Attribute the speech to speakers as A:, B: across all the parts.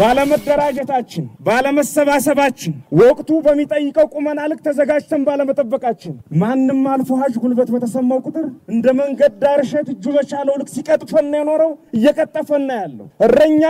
A: ባለመደራጀታችን፣ ባለመሰባሰባችን፣ ወቅቱ በሚጠይቀው ቁመና ልክ ተዘጋጅተን ባለመጠበቃችን ማንም አልፎ ሀጅ ጉልበት በተሰማው ቁጥር እንደ መንገድ ዳር እሸት እጁ በቻለው ልክ ሲቀጥፈና የኖረው እየቀጠፈና ያለው እረኛ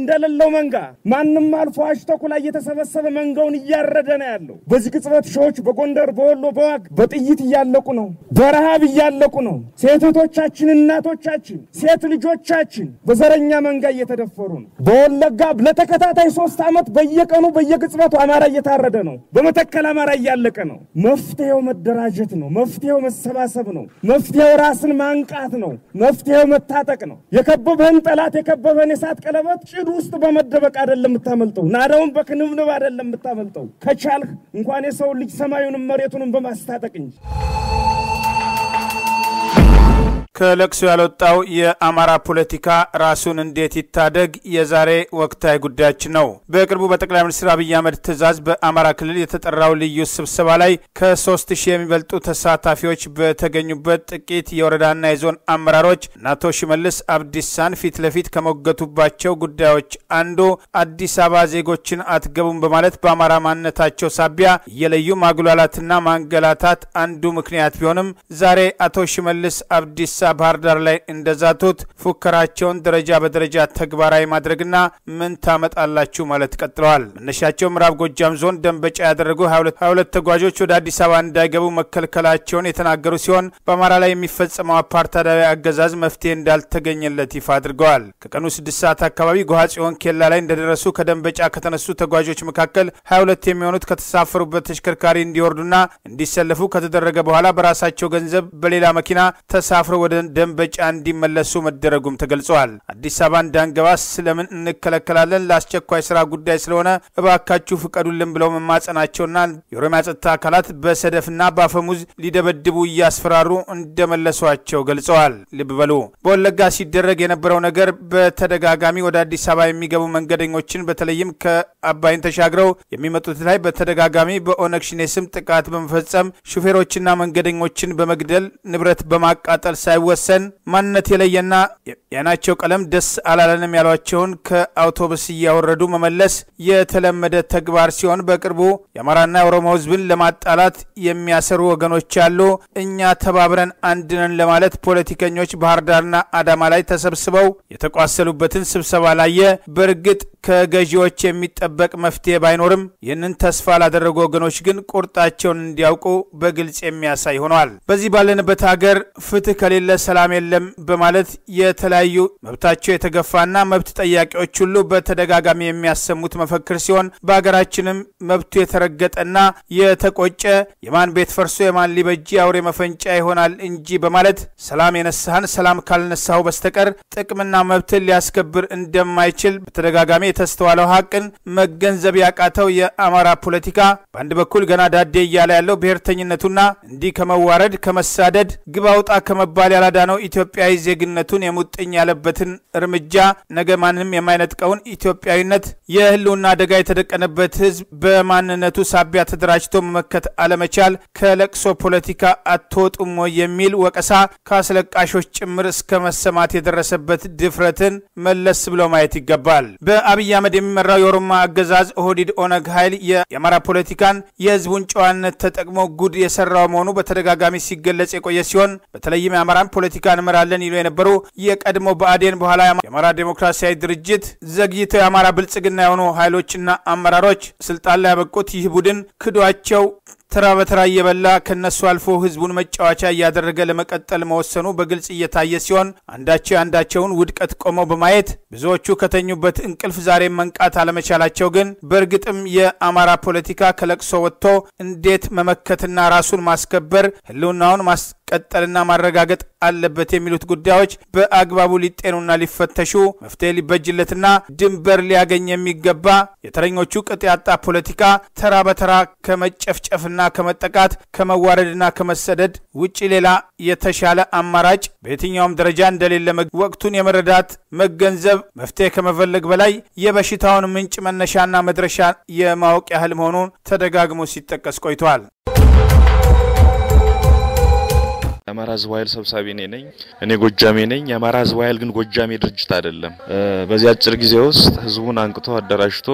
A: እንደሌለው መንጋ ማንም አልፎ ሀጅ ተኩላ እየተሰበሰበ መንጋውን እያረደ ነው ያለው። በዚህ ቅጽበት ሺዎች በጎንደር በወሎ በዋግ በጥይት እያለቁ ነው፣ በረሃብ እያለቁ ነው። ሴቶቻችን፣ እናቶቻችን፣ ሴት ልጆቻችን በዘረኛ መንጋ እየተደፈሩ ነው። በወለጋ ዳብ ለተከታታይ ሶስት ዓመት በየቀኑ በየቅጽበቱ አማራ እየታረደ ነው። በመተከል አማራ እያለቀ ነው። መፍትሄው መደራጀት ነው። መፍትሄው መሰባሰብ ነው። መፍትሄው ራስን ማንቃት ነው። መፍትሄው መታጠቅ ነው። የከበበህን ጠላት የከበበህን የሳት ቀለበት ጭድ ውስጥ በመደበቅ አይደለም የምታመልጠው፣ ናዳውን በክንብንብ አይደለም የምታመልጠው። ከቻልህ እንኳን የሰው ልጅ ሰማዩንም መሬቱንም በማስታጠቅ እንጂ
B: ከለቅሶ ያልወጣው የአማራ ፖለቲካ ራሱን እንዴት ይታደግ የዛሬ ወቅታዊ ጉዳያችን ነው። በቅርቡ በጠቅላይ ሚኒስትር አብይ አህመድ ትዕዛዝ በአማራ ክልል የተጠራው ልዩ ስብሰባ ላይ ከሶስት ሺህ የሚበልጡ ተሳታፊዎች በተገኙበት ጥቂት የወረዳና የዞን አመራሮች አቶ ሽመልስ አብዲሳን ፊት ለፊት ከሞገቱባቸው ጉዳዮች አንዱ አዲስ አበባ ዜጎችን አትገቡም በማለት በአማራ ማንነታቸው ሳቢያ የለዩ ማጉላላትና ማንገላታት አንዱ ምክንያት ቢሆንም ዛሬ አቶ ሽመልስ አብዲሳ ባህር ዳር ላይ እንደዛቱት ፉከራቸውን ደረጃ በደረጃ ተግባራዊ ማድረግና ምን ታመጣላችሁ ማለት ቀጥለዋል። መነሻቸው ምዕራብ ጎጃም ዞን ደንበጫ ያደረጉ 22 ተጓዦች ወደ አዲስ አበባ እንዳይገቡ መከልከላቸውን የተናገሩ ሲሆን በአማራ ላይ የሚፈጸመው አፓርታዳዊ አገዛዝ መፍትሄ እንዳልተገኘለት ይፋ አድርገዋል። ከቀኑ ስድስት ሰዓት አካባቢ ጎሃ ጽዮን ኬላ ላይ እንደደረሱ ከደንበጫ ከተነሱ ተጓዦች መካከል 22 የሚሆኑት ከተሳፈሩበት ተሽከርካሪ እንዲወርዱና እንዲሰለፉ ከተደረገ በኋላ በራሳቸው ገንዘብ በሌላ መኪና ተሳፍረው ወደ ወደ ደንበጫ እንዲመለሱ መደረጉም ተገልጿል። አዲስ አበባ እንዳንገባ ስለምን እንከለከላለን? ለአስቸኳይ ስራ ጉዳይ ስለሆነ እባካችሁ ፍቀዱልን ብለው መማጸናቸውና የኦሮሚያ ጸጥታ አካላት በሰደፍና በአፈሙዝ ሊደበድቡ እያስፈራሩ እንደመለሷቸው ገልጸዋል። ልብ በሉ። በወለጋ ሲደረግ የነበረው ነገር በተደጋጋሚ ወደ አዲስ አበባ የሚገቡ መንገደኞችን በተለይም ከአባይን ተሻግረው የሚመጡት ላይ በተደጋጋሚ በኦነግ ሽኔ ስም ጥቃት በመፈጸም ሹፌሮችና መንገደኞችን በመግደል ንብረት በማቃጠል ሳይ ሳይወሰን ማንነት የለየና የናቸው ቀለም ደስ አላለንም ያሏቸውን ከአውቶቡስ እያወረዱ መመለስ የተለመደ ተግባር ሲሆን በቅርቡ የአማራና የኦሮሞ ህዝብን ለማጣላት የሚያሰሩ ወገኖች አሉ። እኛ ተባብረን አንድነን ለማለት ፖለቲከኞች ባህር ዳርና አዳማ ላይ ተሰብስበው የተቋሰሉበትን ስብሰባ ላየ በእርግጥ ከገዢዎች የሚጠበቅ መፍትሄ ባይኖርም ይህንን ተስፋ ላደረጉ ወገኖች ግን ቁርጣቸውን እንዲያውቁ በግልጽ የሚያሳይ ሆኗል። በዚህ ባለንበት ሀገር ፍትህ ከሌለ ሰላም የለም በማለት የተለያዩ መብታቸው የተገፋና መብት ጠያቂዎች ሁሉ በተደጋጋሚ የሚያሰሙት መፈክር ሲሆን በሀገራችንም መብቱ የተረገጠና የተቆጨ የማን ቤት ፈርሶ የማን ሊበጂ አውሬ መፈንጫ ይሆናል እንጂ በማለት ሰላም የነሳህን ሰላም ካልነሳሁ በስተቀር ጥቅምና መብትን ሊያስከብር እንደማይችል በተደጋጋሚ የተስተዋለው ሀቅን መገንዘብ ያቃተው የአማራ ፖለቲካ በአንድ በኩል ገና ዳዴ እያለ ያለው ብሔርተኝነቱና እንዲህ ከመዋረድ ከመሳደድ ግብ አውጣ ከመባል ያላዳነው ኢትዮጵያዊ ዜግነቱን የሙጥኝ ያለበትን እርምጃ ነገ ማንም የማይነጥቀውን ኢትዮጵያዊነት የህልውና አደጋ የተደቀነበት ህዝብ በማንነቱ ሳቢያ ተደራጅቶ መመከት አለመቻል ከለቅሶ ፖለቲካ አትወጡም ወይ የሚል ወቀሳ ከአስለቃሾች ጭምር እስከ መሰማት የደረሰበት ድፍረትን መለስ ብሎ ማየት ይገባል። በአብይ አህመድ የሚመራው የኦሮማ አገዛዝ ኦህዲድ ኦነግ ኃይል የአማራ ፖለቲካን የህዝቡን ጨዋነት ተጠቅሞ ጉድ የሰራው መሆኑ በተደጋጋሚ ሲገለጽ የቆየ ሲሆን በተለይም የአማራን ፖለቲካ እንመራለን ይሉ የነበሩ የቀድሞ ብአዴን በኋላ የአማራ ዴሞክራሲያዊ ድርጅት ዘግይተው የአማራ ብልጽግና የሆኑ ኃይሎችና አመራሮች ስልጣን ላይ ያበቁት ይህ ቡድን ክዷቸው ተራ በተራ እየበላ ከነሱ አልፎ ህዝቡን መጫወቻ እያደረገ ለመቀጠል መወሰኑ በግልጽ እየታየ ሲሆን አንዳቸው አንዳቸውን ውድቀት ቆመው በማየት ብዙዎቹ ከተኙበት እንቅልፍ ዛሬ መንቃት አለመቻላቸው ግን በእርግጥም የአማራ ፖለቲካ ከለቅሶ ወጥቶ እንዴት መመከትና ራሱን ማስከበር ህልውናውን ማስቀጠልና ማረጋገጥ አለበት የሚሉት ጉዳዮች በአግባቡ ሊጤኑና ሊፈተሹ መፍትሄ ሊበጅለትና ድንበር ሊያገኝ የሚገባ የተረኞቹ ቅጥ ያጣ ፖለቲካ ተራ በተራ ከመጨፍጨፍና ከመጠቃት ከመዋረድና ከመሰደድ ውጭ ሌላ የተሻለ አማራጭ በየትኛውም ደረጃ እንደሌለ ወቅቱን የመረዳት መገንዘብ፣ መፍትሄ ከመፈለግ በላይ የበሽታውን ምንጭ መነሻና መድረሻ የማወቅ ያህል መሆኑን ተደጋግሞ ሲጠቀስ ቆይቷል።
C: የአማራ ህዝብ ኃይል ሰብሳቢ እኔ ነኝ። እኔ ጎጃሜ ነኝ። የአማራ ህዝብ ኃይል ግን ጎጃሜ ድርጅት አይደለም። በዚህ አጭር ጊዜ ውስጥ ህዝቡን አንቅቶ አደራጅቶ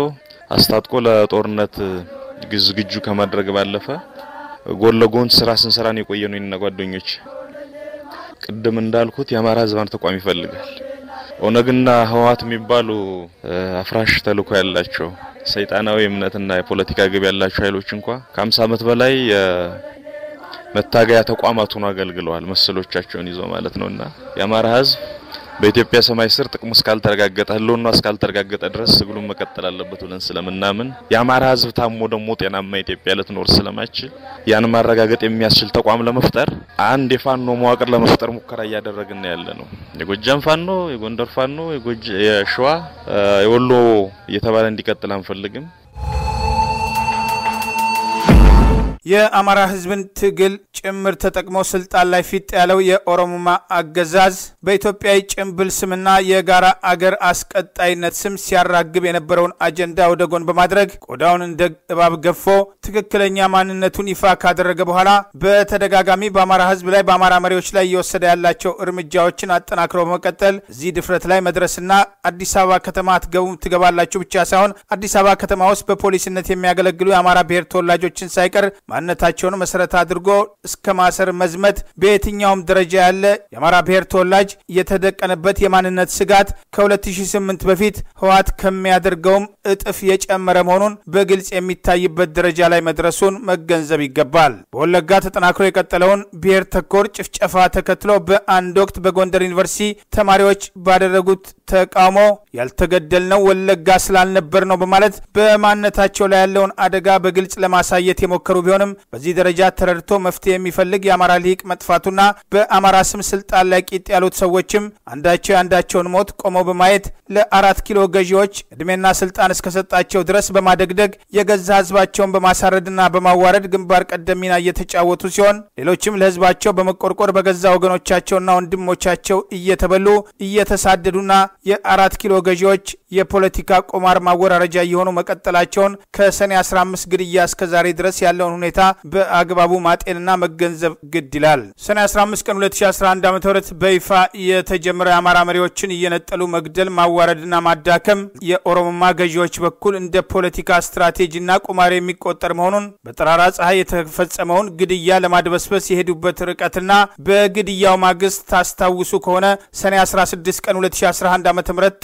C: አስታጥቆ ለጦርነት ዝግጁ ከማድረግ ባለፈ ጎን ለጎን ስራ ስንሰራን የቆየ ነው እና ጓደኞች፣ ቅድም እንዳልኩት የአማራ ዘባን ተቋም ይፈልጋል። ኦነግና ህወሀት የሚባሉ አፍራሽ ተልእኮ ያላቸው ሰይጣናዊ እምነትና የፖለቲካ ግብ ያላቸው ኃይሎች እንኳ ከ50 ዓመት በላይ መታገያ ተቋማት ሆኖ አገልግለዋል። መሰሎቻቸውን ይዞ ማለት ነውና የአማራ ህዝብ በኢትዮጵያ ሰማይ ስር ጥቅሙ እስካልተረጋገጠ ህልውናው እስካልተረጋገጠ ድረስ ትግሉን መቀጠል አለበት ብለን ስለምናምን የአማራ ህዝብ ታሞ ደግሞ ጤናማ ኢትዮጵያ ልትኖር ስለማይችል ያን ማረጋገጥ የሚያስችል ተቋም ለመፍጠር አንድ የፋኖ መዋቅር ለመፍጠር ሙከራ እያደረግን ያለ ነው። የጎጃም ፋኖ፣ የጎንደር ፋኖ፣ የሸዋ፣ የወሎ እየተባለ እንዲቀጥል አንፈልግም።
B: የአማራ ህዝብን ትግል ጭምር ተጠቅሞ ስልጣን ላይ ፊት ያለው የኦሮሞማ አገዛዝ በኢትዮጵያ ጭንብል ስምና የጋራ አገር አስቀጣይነት ስም ሲያራግብ የነበረውን አጀንዳ ወደ ጎን በማድረግ ቆዳውን እንደ እባብ ገፎ ትክክለኛ ማንነቱን ይፋ ካደረገ በኋላ በተደጋጋሚ በአማራ ህዝብ ላይ በአማራ መሪዎች ላይ እየወሰደ ያላቸው እርምጃዎችን አጠናክሮ በመቀጠል እዚህ ድፍረት ላይ መድረስና አዲስ አበባ ከተማ አትገቡም ትገባላችሁ ብቻ ሳይሆን አዲስ አበባ ከተማ ውስጥ በፖሊስነት የሚያገለግሉ የአማራ ብሔር ተወላጆችን ሳይቀር ማንነታቸውን መሰረት አድርጎ እስከ ማሰር መዝመት በየትኛውም ደረጃ ያለ የአማራ ብሔር ተወላጅ የተደቀነበት የማንነት ስጋት ከ2008 በፊት ህወሓት ከሚያደርገውም እጥፍ የጨመረ መሆኑን በግልጽ የሚታይበት ደረጃ ላይ መድረሱን መገንዘብ ይገባል። በወለጋ ተጠናክሮ የቀጠለውን ብሔር ተኮር ጭፍጨፋ ተከትሎ በአንድ ወቅት በጎንደር ዩኒቨርሲቲ ተማሪዎች ባደረጉት ተቃውሞ ያልተገደልነው ወለጋ ስላልነበር ነው በማለት በማንነታቸው ላይ ያለውን አደጋ በግልጽ ለማሳየት የሞከሩ ቢሆንም በዚህ ደረጃ ተረድቶ መፍትሄ የሚፈልግ የአማራ ሊቅ መጥፋቱና በአማራ ስም ስልጣን ላይ ቂጥ ያሉት ሰዎችም አንዳቸው የአንዳቸውን ሞት ቆመው በማየት ለአራት ኪሎ ገዢዎች እድሜና ስልጣን እስከሰጣቸው ድረስ በማደግደግ የገዛ ህዝባቸውን በማሳረድና በማዋረድ ግንባር ቀደም ሚና እየተጫወቱ ሲሆን ሌሎችም ለህዝባቸው በመቆርቆር በገዛ ወገኖቻቸውና ወንድሞቻቸው እየተበሉ እየተሳደዱና የአራት ኪሎ ገዢዎች የፖለቲካ ቁማር ማወራረጃ እየሆኑ መቀጠላቸውን ከሰኔ 15 ግድያ እስከ ዛሬ ድረስ ያለውን ሁኔታ በአግባቡ ማጤንና መገንዘብ ግድ ይላል። ሰኔ 15 ቀን 2011 ዓ ም በይፋ የተጀመረው የአማራ መሪዎችን እየነጠሉ መግደል፣ ማዋረድና ማዳከም የኦሮሞማ ገዢዎች በኩል እንደ ፖለቲካ ስትራቴጂና ቁማር የሚቆጠር መሆኑን በጠራራ ፀሐይ የተፈጸመውን ግድያ ለማድበስበስ የሄዱበት ርቀትና በግድያው ማግስት ታስታውሱ ከሆነ ሰኔ 16 ቀን 2011 ዓ ም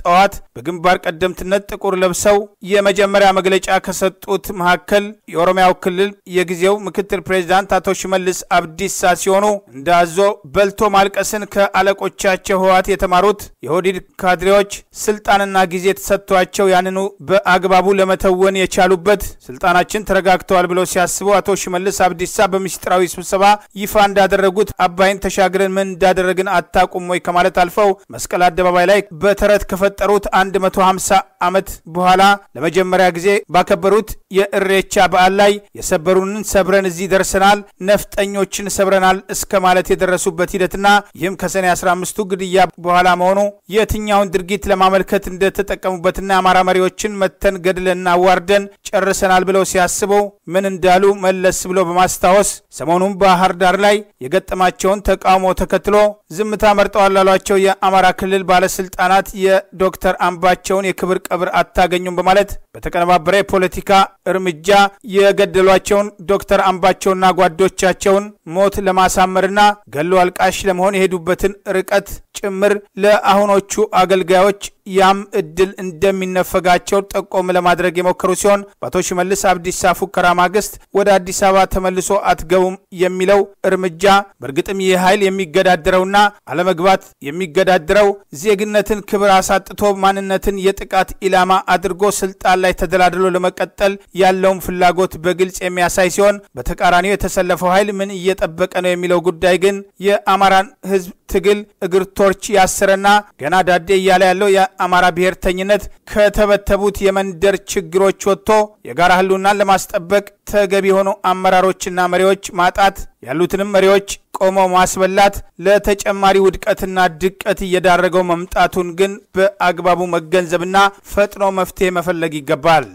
B: ጠዋት በግንባር በግንባር ቀደምትነት ጥቁር ለብሰው የመጀመሪያ መግለጫ ከሰጡት መካከል የኦሮሚያው ክልል የጊዜው ምክትል ፕሬዚዳንት አቶ ሽመልስ አብዲሳ ሲሆኑ እንደ አዞ በልቶ ማልቀስን ከአለቆቻቸው ህወሓት የተማሩት የኦህዴድ ካድሬዎች ስልጣንና ጊዜ ተሰጥቷቸው ያንኑ በአግባቡ ለመተወን የቻሉበት ስልጣናችን ተረጋግተዋል ብለው ሲያስቡ አቶ ሽመልስ አብዲሳ በምስጢራዊ ስብሰባ ይፋ እንዳደረጉት አባይን ተሻግረን ምን እንዳደረግን አታቁም ወይ ከማለት አልፈው መስቀል አደባባይ ላይ በተረት ከፈጠሩት አንድ መቶ ከ ዓመት በኋላ ለመጀመሪያ ጊዜ ባከበሩት የእሬቻ በዓል ላይ የሰበሩንን ሰብረን እዚህ ደርሰናል፣ ነፍጠኞችን ሰብረናል እስከ ማለት የደረሱበት ሂደትና ይህም ከሰኔ 15ቱ ግድያ በኋላ መሆኑ የትኛውን ድርጊት ለማመልከት እንደተጠቀሙበትና የአማራ መሪዎችን መተን ገድለና አዋርደን ጨርሰናል ብለው ሲያስቡ ምን እንዳሉ መለስ ብሎ በማስታወስ ሰሞኑን ባህር ዳር ላይ የገጠማቸውን ተቃውሞ ተከትሎ ዝምታ መርጠዋል ላሏቸው የአማራ ክልል ባለስልጣናት የዶክተር አምባቸው የራሳቸውን የክብር ቀብር አታገኙም በማለት በተቀነባበረ የፖለቲካ እርምጃ የገደሏቸውን ዶክተር አምባቸውና ጓዶቻቸውን ሞት ለማሳመርና ገሎ አልቃሽ ለመሆን የሄዱበትን ርቀት ጭምር ለአሁኖቹ አገልጋዮች ያም እድል እንደሚነፈጋቸው ጠቆም ለማድረግ የሞከሩ ሲሆን በአቶ ሽመልስ አብዲሳ ፉከራ ማግስት ወደ አዲስ አበባ ተመልሶ አትገቡም የሚለው እርምጃ በእርግጥም ይህ ኃይል የሚገዳደረውና አለመግባት የሚገዳድረው ዜግነትን ክብር አሳጥቶ ማንነትን የጥቃት ኢላማ አድርጎ ስልጣን ላይ ተደላድሎ ለመቀጠል ያለውን ፍላጎት በግልጽ የሚያሳይ ሲሆን በተቃራኒው የተሰለፈው ኃይል ምን እየጠበቀ ነው የሚለው ጉዳይ ግን የአማራን ሕዝብ ትግል እግርቶ ኮርቺ ያስረና ገና ዳዴ እያለ ያለው የአማራ ብሔርተኝነት ከተበተቡት የመንደር ችግሮች ወጥቶ የጋራ ህልውናን ለማስጠበቅ ተገቢ የሆኑ አመራሮችና መሪዎች ማጣት ያሉትንም መሪዎች ቆመው ማስበላት ለተጨማሪ ውድቀትና ድቀት እየዳረገው መምጣቱን ግን በአግባቡ መገንዘብና ፈጥኖ መፍትሄ መፈለግ ይገባል።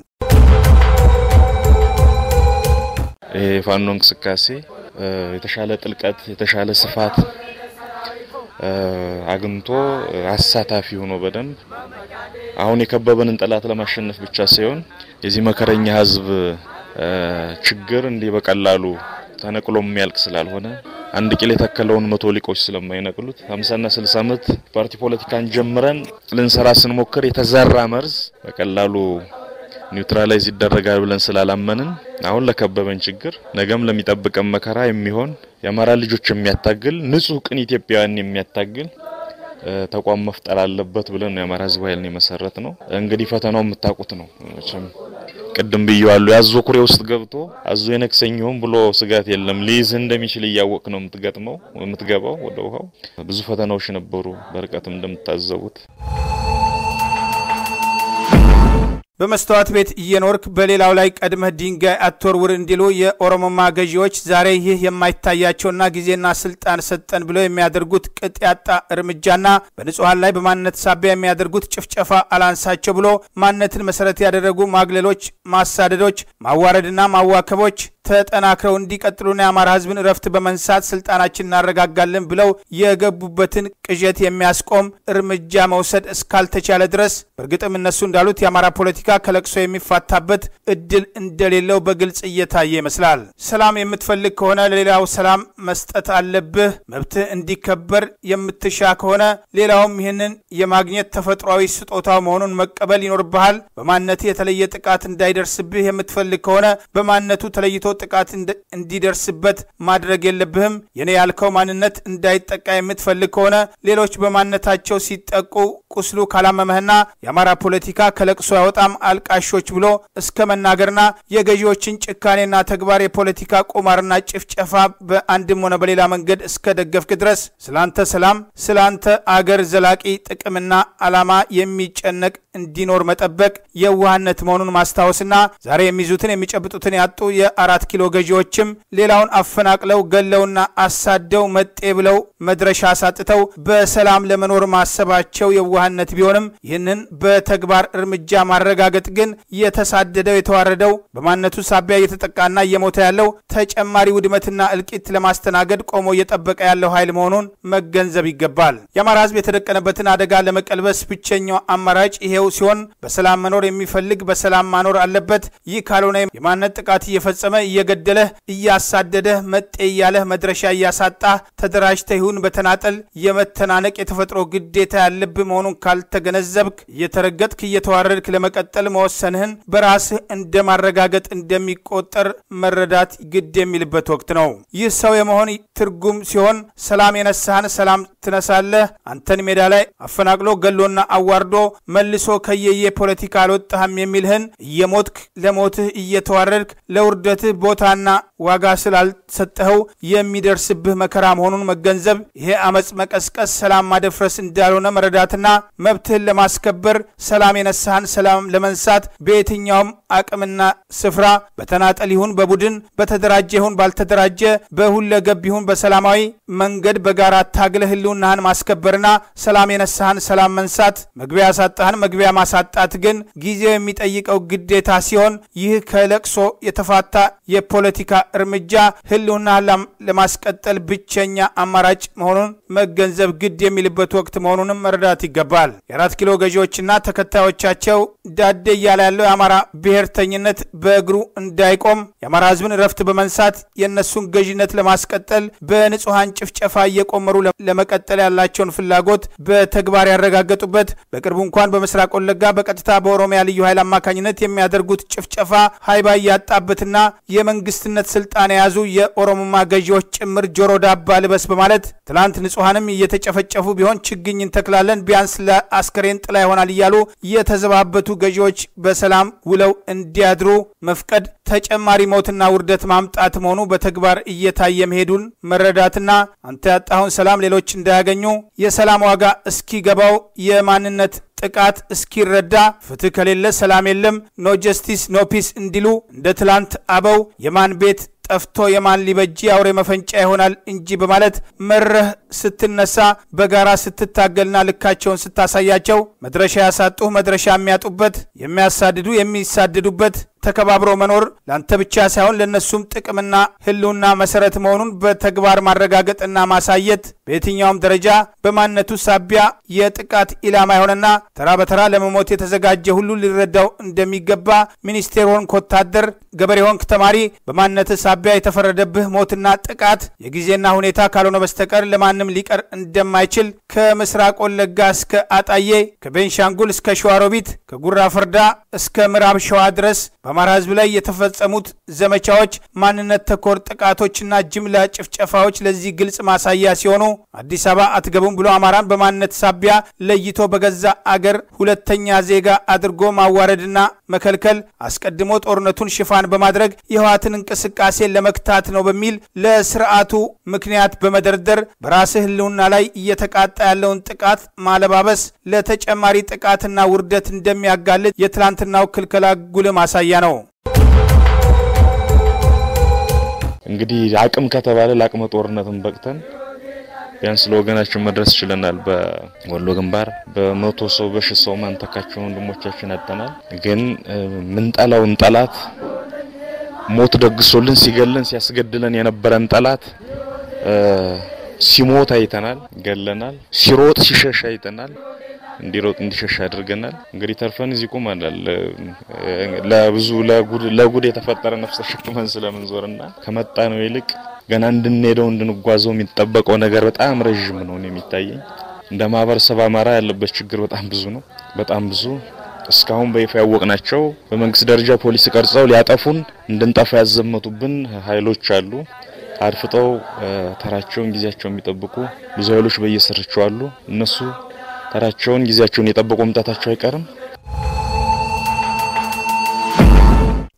C: ፋኖ እንቅስቃሴ የተሻለ ጥልቀት፣ የተሻለ ስፋት አግኝቶ አሳታፊ ሆኖ በደንብ አሁን የከበበንን ጠላት ለማሸነፍ ብቻ ሳይሆን የዚህ መከረኛ ህዝብ ችግር እንዲህ በቀላሉ ተነቅሎ የሚያልቅ ስላልሆነ አንድ ቂል የተከለውን መቶ ሊቆች ስለማይነቅሉት ሀምሳና ስልሳ ዓመት ፓርቲ ፖለቲካን ጀምረን ልንሰራ ስንሞክር የተዘራ መርዝ በቀላሉ ኒውትራላይዝ ይደረጋል ብለን ስላላመንን አሁን ለከበበን ችግር ነገም ለሚጠብቀን መከራ የሚሆን የአማራ ልጆች የሚያታግል ንጹህ ቅን ኢትዮጵያውያን የሚያታግል ተቋም መፍጠር አለበት ብለን የአማራ ህዝብ ኃይልን የመሰረት ነው። እንግዲህ ፈተናው የምታውቁት ነው። ቅድም አሉ ያዞ ኩሬ ውስጥ ገብቶ አዞ የነክሰኝ ብሎ ስጋት የለም። ሊይዝ እንደሚችል እያወቅ ነው የምትገጥመው የምትገባው ወደ ውሃው። ብዙ ፈተናዎች ነበሩ፣ በርቀትም እንደምታዘቡት
B: በመስተዋት ቤት እየኖርክ በሌላው ላይ ቀድመህ ድንጋይ አትወርውር እንዲሉ የኦሮሞማ ገዢዎች ዛሬ ይህ የማይታያቸውና ጊዜና ስልጣን ሰጠን ብለው የሚያደርጉት ቅጥ ያጣ እርምጃና በንጹሐን ላይ በማንነት ሳቢያ የሚያደርጉት ጭፍጨፋ አላንሳቸው ብሎ ማንነትን መሰረት ያደረጉ ማግለሎች፣ ማሳደዶች፣ ማዋረድና ማዋከቦች ተጠናክረው እንዲቀጥሉና የአማራ ህዝብን እረፍት በመንሳት ስልጣናችን እናረጋጋለን ብለው የገቡበትን ቅዠት የሚያስቆም እርምጃ መውሰድ እስካልተቻለ ድረስ በእርግጥም እነሱ እንዳሉት የአማራ ፖለቲካ ጋር ከለቅሶ የሚፋታበት እድል እንደሌለው በግልጽ እየታየ ይመስላል። ሰላም የምትፈልግ ከሆነ ለሌላው ሰላም መስጠት አለብህ። መብትህ እንዲከበር የምትሻ ከሆነ ሌላውም ይህንን የማግኘት ተፈጥሯዊ ስጦታ መሆኑን መቀበል ይኖርብሃል። በማንነት የተለየ ጥቃት እንዳይደርስብህ የምትፈልግ ከሆነ በማንነቱ ተለይቶ ጥቃት እንዲደርስበት ማድረግ የለብህም። የኔ ያልከው ማንነት እንዳይጠቃ የምትፈልግ ከሆነ ሌሎች በማንነታቸው ሲጠቁ ቁስሉ ካላመመህና የአማራ ፖለቲካ ከለቅሶ ያወጣም አልቃሾች ብሎ እስከ መናገርና የገዢዎችን ጭካኔና ተግባር የፖለቲካ ቁማርና ጭፍጨፋ በአንድም ሆነ በሌላ መንገድ እስከ ደገፍክ ድረስ ስላንተ ሰላም፣ ስላንተ አገር ዘላቂ ጥቅምና አላማ የሚጨነቅ እንዲኖር መጠበቅ የዋህነት መሆኑን ማስታወስና ዛሬ የሚይዙትን የሚጨብጡትን ያጡ የአራት ኪሎ ገዢዎችም ሌላውን አፈናቅለው ገለውና አሳደው መጤ ብለው መድረሻ አሳጥተው በሰላም ለመኖር ማሰባቸው የዋህነት ቢሆንም ይህንን በተግባር እርምጃ ማድረግ ለማረጋገጥ ግን የተሳደደው የተዋረደው በማንነቱ ሳቢያ እየተጠቃና እየሞተ ያለው ተጨማሪ ውድመትና እልቂት ለማስተናገድ ቆሞ እየጠበቀ ያለው ኃይል መሆኑን መገንዘብ ይገባል። የአማራ ህዝብ የተደቀነበትን አደጋ ለመቀልበስ ብቸኛው አማራጭ ይሄው ሲሆን በሰላም መኖር የሚፈልግ በሰላም ማኖር አለበት። ይህ ካልሆነ የማንነት ጥቃት እየፈጸመ እየገደለህ፣ እያሳደደህ፣ መጤ እያለህ መድረሻ እያሳጣ ተደራጅተ ይሁን በተናጠል የመተናነቅ የተፈጥሮ ግዴታ ያለብህ መሆኑን ካልተገነዘብክ እየተረገጥክ እየተዋረድክ ለመቀጠል ለመቀጠል መወሰንህን በራስህ እንደ ማረጋገጥ እንደሚቆጠር መረዳት ግድ የሚልበት ወቅት ነው። ይህ ሰው የመሆን ትርጉም ሲሆን ሰላም የነሳህን ሰላም ትነሳለህ። አንተን ሜዳ ላይ አፈናቅሎ ገሎና አዋርዶ መልሶ ከየየ ፖለቲካ አልወጣህም የሚልህን እየሞትክ ለሞትህ እየተዋረድክ ለውርደትህ ቦታና ዋጋ ስላልሰጠኸው የሚደርስብህ መከራ መሆኑን መገንዘብ ይሄ አመፅ መቀስቀስ ሰላም ማደፍረስ እንዳልሆነ መረዳትና መብትህን ለማስከበር ሰላም የነሳህን ሰላም ለመንሳት በየትኛውም አቅምና ስፍራ በተናጠል ይሁን በቡድን በተደራጀ ይሁን ባልተደራጀ በሁለገብ ይሁን በሰላማዊ መንገድ በጋራ ታግለ ህልውናህን ማስከበርና ሰላም የነሳህን ሰላም መንሳት፣ መግቢያ ያሳጣህን መግቢያ ማሳጣት ግን ጊዜው የሚጠይቀው ግዴታ ሲሆን ይህ ከለቅሶ የተፋታ የፖለቲካ እርምጃ ህልውናህን ለማስቀጠል ብቸኛ አማራጭ መሆኑን መገንዘብ ግድ የሚልበት ወቅት መሆኑንም መረዳት ይገባል። የአራት ኪሎ ገዢዎችና ተከታዮቻቸው እያደ እያለ ያለው የአማራ ብሔርተኝነት በእግሩ እንዳይቆም የአማራ ህዝብን እረፍት በመንሳት የእነሱን ገዥነት ለማስቀጠል በንጹሐን ጭፍጨፋ እየቆመሩ ለመቀጠል ያላቸውን ፍላጎት በተግባር ያረጋገጡበት በቅርቡ እንኳን በምስራቅ ወለጋ በቀጥታ በኦሮሚያ ልዩ ኃይል አማካኝነት የሚያደርጉት ጭፍጨፋ ሀይባ እያጣበትና የመንግስትነት ስልጣን የያዙ የኦሮሞማ ገዢዎች ጭምር ጆሮ ዳባ ልበስ በማለት ትላንት ንጹሐንም እየተጨፈጨፉ ቢሆን ችግኝ እንተክላለን ቢያንስ ለአስከሬን ጥላ ይሆናል እያሉ የተዘባበቱ ገዢ ልጆች በሰላም ውለው እንዲያድሩ መፍቀድ ተጨማሪ ሞትና ውርደት ማምጣት መሆኑ በተግባር እየታየ መሄዱን መረዳትና አንተ ያጣኸውን ሰላም ሌሎች እንዳያገኙ የሰላም ዋጋ እስኪገባው የማንነት ጥቃት እስኪረዳ ፍትህ ከሌለ ሰላም የለም፣ ኖ ጀስቲስ ኖ ፒስ እንዲሉ እንደ ትላንት አበው የማን ቤት ጠፍቶ የማን ሊበጅ አውሬ መፈንጫ ይሆናል እንጂ በማለት መርህ ስትነሳ በጋራ ስትታገልና ልካቸውን ስታሳያቸው መድረሻ ያሳጡህ መድረሻ የሚያጡበት የሚያሳድዱ የሚሳድዱበት ተከባብሮ መኖር ለአንተ ብቻ ሳይሆን ለእነሱም ጥቅምና ህልውና መሰረት መሆኑን በተግባር ማረጋገጥና ማሳየት በየትኛውም ደረጃ በማንነቱ ሳቢያ የጥቃት ኢላማ የሆነና ተራ በተራ ለመሞት የተዘጋጀ ሁሉ ሊረዳው እንደሚገባ ሚኒስቴር ሆንክ ወታደር፣ ገበሬ ሆንክ ተማሪ፣ በማንነት ሳቢያ የተፈረደብህ ሞትና ጥቃት የጊዜና ሁኔታ ካልሆነ በስተቀር ለማንም ሊቀር እንደማይችል ከምስራቅ ወለጋ እስከ አጣዬ፣ ከቤንሻንጉል እስከ ሸዋሮቢት፣ ከጉራ ፍርዳ እስከ ምዕራብ ሸዋ ድረስ በአማራ ህዝብ ላይ የተፈጸሙት ዘመቻዎች፣ ማንነት ተኮር ጥቃቶችና ጅምላ ጭፍጨፋዎች ለዚህ ግልጽ ማሳያ ሲሆኑ አዲስ አበባ አትገቡም ብሎ አማራን በማንነት ሳቢያ ለይቶ በገዛ አገር ሁለተኛ ዜጋ አድርጎ ማዋረድና መከልከል አስቀድሞ ጦርነቱን ሽፋን በማድረግ የህወሓትን እንቅስቃሴ ለመክታት ነው በሚል ለስርዓቱ ምክንያት በመደርደር በራስ ህልውና ላይ እየተቃጣ ያለውን ጥቃት ማለባበስ ለተጨማሪ ጥቃትና ውርደት እንደሚያጋልጥ የትላንትናው ክልከላ ጉልህ ማሳያ ነው።
C: እንግዲህ አቅም ከተባለ ለአቅመ ጦርነትን በቅተን ቢያንስ ለወገናችን መድረስ ችለናል። በወሎ ግንባር በመቶ ሰው በሺ ሰው ማንተካቸውን ወንድሞቻችን አጥተናል። ግን ምንጠላውን ጠላት ሞት ደግሶልን ሲገለን ሲያስገድለን የነበረን ጠላት ሲሞት አይተናል፣ ገለናል። ሲሮጥ ሲሸሽ አይተናል። እንዲሮጥ እንዲሸሽ አድርገናል። እንግዲህ ተርፈን እዚህ ቆመናል። ለብዙ ለጉድ የተፈጠረ ነፍስ ተሸክመን ስለምንዞርና ከመጣ ነው ይልቅ ገና እንድንሄደው እንድንጓዘው የሚጠበቀው ነገር በጣም ረዥም ነው የሚታየኝ። እንደ ማህበረሰብ አማራ ያለበት ችግር በጣም ብዙ ነው፣ በጣም ብዙ እስካሁን በይፋ ያወቅናቸው በመንግስት ደረጃ ፖሊሲ ቀርጸው ሊያጠፉን እንድንጠፋ ያዘመቱብን ኃይሎች አሉ። አድፍጠው ተራቸውን ጊዜያቸው የሚጠብቁ ብዙ ኃይሎች በየስርቸው አሉ። እነሱ ተራቸውን ጊዜያቸውን የጠበቁ መምጣታቸው አይቀርም።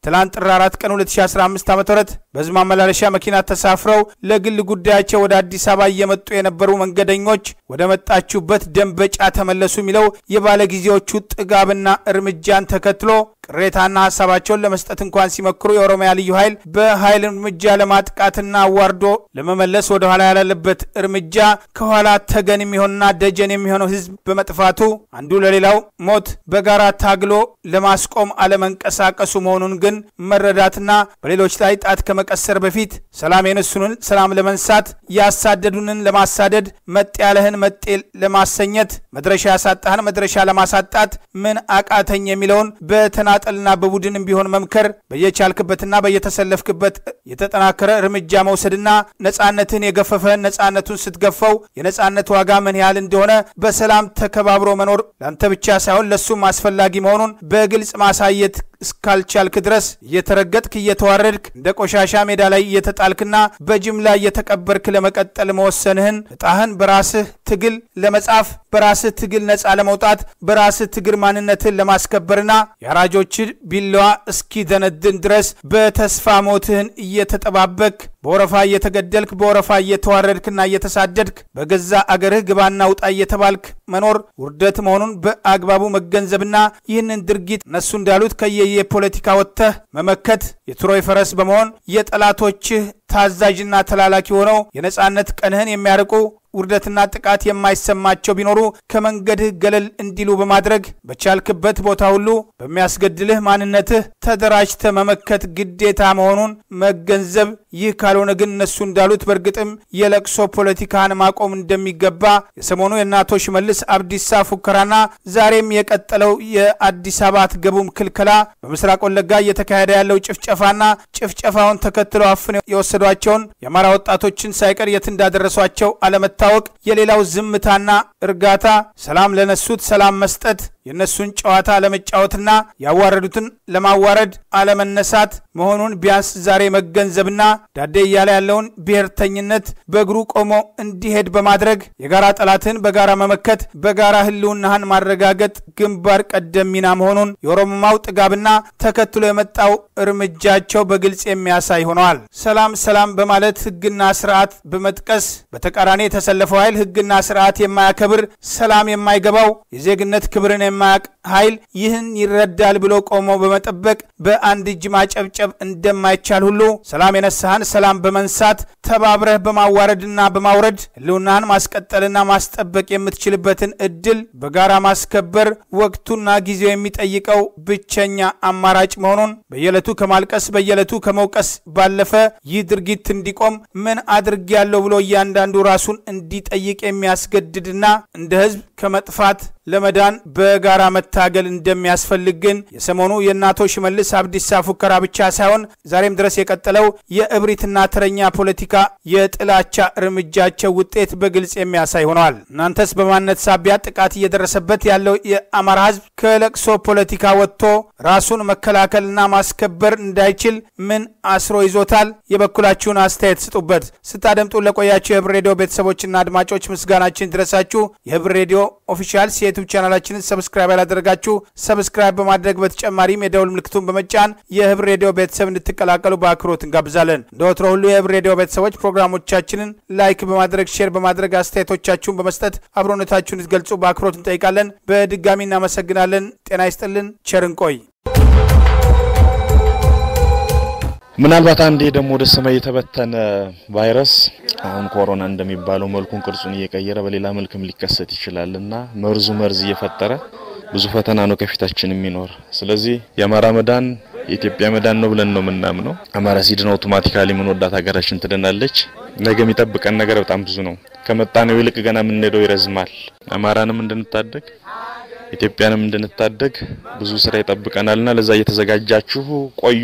B: ትላንት ጥር 4 ቀን 2015 ዓ.ም በዝማ ማመላለሻ መኪና ተሳፍረው ለግል ጉዳያቸው ወደ አዲስ አበባ እየመጡ የነበሩ መንገደኞች ወደ መጣችሁበት ደንበጫ ተመለሱ የሚለው የባለጊዜዎቹ ጥጋብና እርምጃን ተከትሎ ቅሬታና ሀሳባቸውን ለመስጠት እንኳን ሲመክሩ የኦሮሚያ ልዩ ኃይል በኃይል እርምጃ ለማጥቃትና አዋርዶ ለመመለስ ወደ ኋላ ያላለበት እርምጃ ከኋላ ተገን የሚሆንና ደጀን የሚሆነው ህዝብ በመጥፋቱ አንዱ ለሌላው ሞት በጋራ ታግሎ ለማስቆም አለመንቀሳቀሱ መሆኑን ግን መረዳትና በሌሎች ላይ ጣት ከመቀሰር በፊት ሰላም የነሱንን ሰላም ለመንሳት ያሳደዱንን ለማሳደድ መጥ ያለህን መጤ ለማሰኘት መድረሻ ያሳጣህን መድረሻ ለማሳጣት ምን አቃተኝ የሚለውን በተና ማጣጣልና በቡድንም ቢሆን መምከር፣ በየቻልክበትና በየተሰለፍክበት የተጠናከረ እርምጃ መውሰድና ነጻነትን የገፈፈህን ነጻነቱን ስትገፋው የነጻነት ዋጋ ምን ያህል እንደሆነ በሰላም ተከባብሮ መኖር ለአንተ ብቻ ሳይሆን ለሱም አስፈላጊ መሆኑን በግልጽ ማሳየት እስካልቻልክ ድረስ እየተረገጥክ እየተዋረድክ እንደ ቆሻሻ ሜዳ ላይ እየተጣልክና በጅምላ እየተቀበርክ ለመቀጠል መወሰንህን እጣህን በራስህ ትግል ለመጻፍ በራስህ ትግል ነፃ ለመውጣት በራስህ ትግል ማንነትህን ለማስከበርና የአራጆች ቢላዋ እስኪደነድን ድረስ በተስፋ ሞትህን እየተጠባበክ በወረፋ እየተገደልክ በወረፋ እየተዋረድክና እየተሳደድክ በገዛ አገርህ ግባና ውጣ እየተባልክ መኖር ውርደት መሆኑን በአግባቡ መገንዘብና ይህንን ድርጊት እነሱ እንዳሉት ከየየ ፖለቲካ ወጥተህ መመከት የትሮይ ፈረስ በመሆን የጠላቶችህ ታዛዥና ተላላኪ ሆነው የነጻነት ቀንህን የሚያርቁ ውርደትና ጥቃት የማይሰማቸው ቢኖሩ ከመንገድህ ገለል እንዲሉ በማድረግ በቻልክበት ቦታ ሁሉ በሚያስገድልህ ማንነትህ ተደራጅተ መመከት ግዴታ መሆኑን መገንዘብ ይህ ካልሆነ ግን እነሱ እንዳሉት በእርግጥም የለቅሶ ፖለቲካን ማቆም እንደሚገባ የሰሞኑ የእነ መልስ ሽመልስ አብዲሳ ፉከራና ዛሬም የቀጠለው የአዲስ አበባ አትገቡም ክልከላ በምስራቅ ወለጋ እየተካሄደ ያለው ጭፍጨፋና ጭፍጨፋውን ተከትሎ አፍን የወሰዷቸውን የአማራ ወጣቶችን ሳይቀር የት እንዳደረሷቸው አለመታወቅ፣ የሌላው ዝምታና እርጋታ፣ ሰላም ለነሱት ሰላም መስጠት የእነሱን ጨዋታ ለመጫወትና ያዋረዱትን ለማዋረድ አለመነሳት መሆኑን ቢያንስ ዛሬ መገንዘብና ዳዴ እያለ ያለውን ብሔርተኝነት በእግሩ ቆሞ እንዲሄድ በማድረግ የጋራ ጠላትን በጋራ መመከት፣ በጋራ ህልውናህን ማረጋገጥ ግንባር ቀደም ሚና መሆኑን የኦሮሞማው ጥጋብና ተከትሎ የመጣው እርምጃቸው በግልጽ የሚያሳይ ሆነዋል። ሰላም ሰላም በማለት ህግና ስርዓት በመጥቀስ በተቃራኒ የተሰለፈው ኃይል ህግና ስርዓት የማያከብር ሰላም የማይገባው የዜግነት ክብርን የማያውቅ ኃይል ይህን ይረዳል ብሎ ቆሞ በመጠበቅ በአንድ እጅ ማጨብጨብ እንደማይቻል ሁሉ ሰላም የነሳህን ሰላም በመንሳት ተባብረህ በማዋረድና በማውረድ ህልውናህን ማስቀጠልና ማስጠበቅ የምትችልበትን እድል በጋራ ማስከበር ወቅቱና ጊዜው የሚጠይቀው ብቸኛ አማራጭ መሆኑን በየዕለቱ ከማልቀስ በየዕለቱ ከመውቀስ ባለፈ ይህ ድርጊት እንዲቆም ምን አድርጌያለሁ ብሎ እያንዳንዱ ራሱን እንዲጠይቅ የሚያስገድድና እንደ ህዝብ ከመጥፋት ለመዳን በጋራ መታገል እንደሚያስፈልግ ግን የሰሞኑ የእናቶ ሽመልስ አብዲሳ ፉከራ ብቻ ሳይሆን ዛሬም ድረስ የቀጠለው የእብሪትና ተረኛ ፖለቲካ የጥላቻ እርምጃቸው ውጤት በግልጽ የሚያሳይ ሆነዋል። እናንተስ በማንነት ሳቢያ ጥቃት እየደረሰበት ያለው የአማራ ህዝብ ከለቅሶ ፖለቲካ ወጥቶ ራሱን መከላከልና ማስከበር እንዳይችል ምን አስሮ ይዞታል? የበኩላችሁን አስተያየት ስጡበት። ስታደምጡ ለቆያችሁ የህብር ሬዲዮ ቤተሰቦችና አድማጮች ምስጋናችን ድረሳችሁ። የህብር ሬዲዮ ኦፊሻል ሴት የዩቱብ ቻናላችንን ሰብስክራይብ ያላደረጋችሁ ሰብስክራይብ በማድረግ በተጨማሪም የደውል ምልክቱን በመጫን የህብር ሬዲዮ ቤተሰብ እንድትቀላቀሉ በአክብሮት እንጋብዛለን። እንደወትሮ ሁሉ የህብር ሬዲዮ ቤተሰቦች ፕሮግራሞቻችንን ላይክ በማድረግ ሼር በማድረግ አስተያየቶቻችሁን በመስጠት አብሮነታችሁን እንድትገልጹ በአክብሮት እንጠይቃለን። በድጋሚ እናመሰግናለን። ጤና ይስጥልን። ቸርንቆይ
C: ምናልባት አንዴ ደግሞ ወደ ሰማይ የተበተነ ቫይረስ አሁን ኮሮና እንደሚባለው መልኩን ቅርጹን እየቀየረ በሌላ መልክም ሊከሰት ይችላል እና መርዙ መርዝ እየፈጠረ ብዙ ፈተና ነው ከፊታችን የሚኖር። ስለዚህ የአማራ መዳን የኢትዮጵያ መዳን ነው ብለን ነው የምናምነው። አማራ ሲድን አውቶማቲካሊ ወዳት ሀገራችን ትድናለች። ነገ የሚጠብቀን ነገር በጣም ብዙ ነው። ከመጣነው ይልቅ ገና የምንሄደው ይረዝማል። አማራንም እንድንታደግ ኢትዮጵያንም እንድንታደግ ብዙ ስራ ይጠብቀናልና ለዛ እየተዘጋጃችሁ ቆዩ።